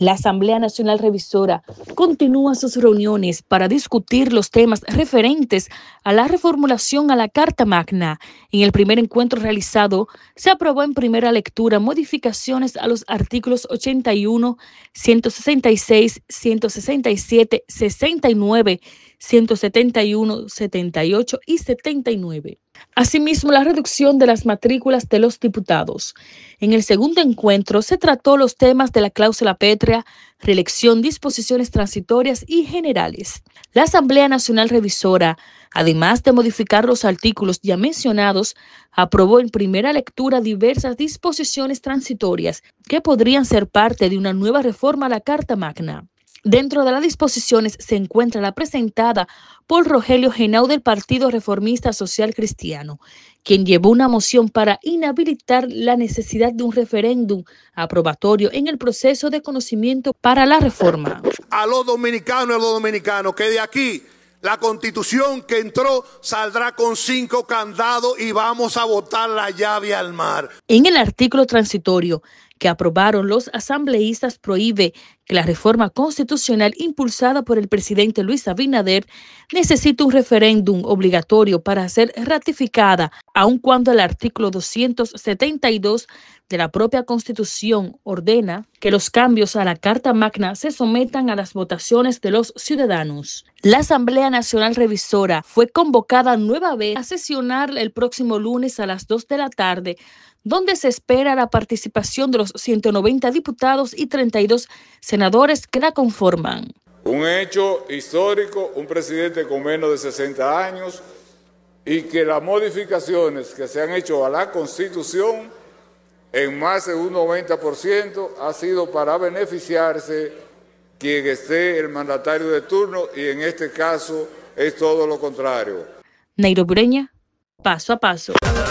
La Asamblea Nacional Revisora continúa sus reuniones para discutir los temas referentes a la reformulación a la Carta Magna. En el primer encuentro realizado, se aprobó en primera lectura modificaciones a los artículos 81, 166, 167, 69 171, 78 y 79. Asimismo, la reducción de las matrículas de los diputados. En el segundo encuentro se trató los temas de la cláusula pétrea, reelección, disposiciones transitorias y generales. La Asamblea Nacional Revisora, además de modificar los artículos ya mencionados, aprobó en primera lectura diversas disposiciones transitorias que podrían ser parte de una nueva reforma a la Carta Magna. Dentro de las disposiciones se encuentra la presentada por Rogelio Genau del Partido Reformista Social Cristiano, quien llevó una moción para inhabilitar la necesidad de un referéndum aprobatorio en el proceso de conocimiento para la reforma. A los dominicanos a los dominicanos que de aquí la constitución que entró saldrá con cinco candados y vamos a botar la llave al mar. En el artículo transitorio que aprobaron los asambleístas prohíbe que la reforma constitucional impulsada por el presidente Luis Abinader necesite un referéndum obligatorio para ser ratificada, aun cuando el artículo 272 de la propia Constitución ordena que los cambios a la Carta Magna se sometan a las votaciones de los ciudadanos. La Asamblea Nacional Revisora fue convocada nueva vez a sesionar el próximo lunes a las 2 de la tarde, donde se espera la participación de los 190 diputados y 32 senadores que la conforman. Un hecho histórico, un presidente con menos de 60 años y que las modificaciones que se han hecho a la Constitución en más de un 90% ha sido para beneficiarse quien esté el mandatario de turno y en este caso es todo lo contrario. paso a paso.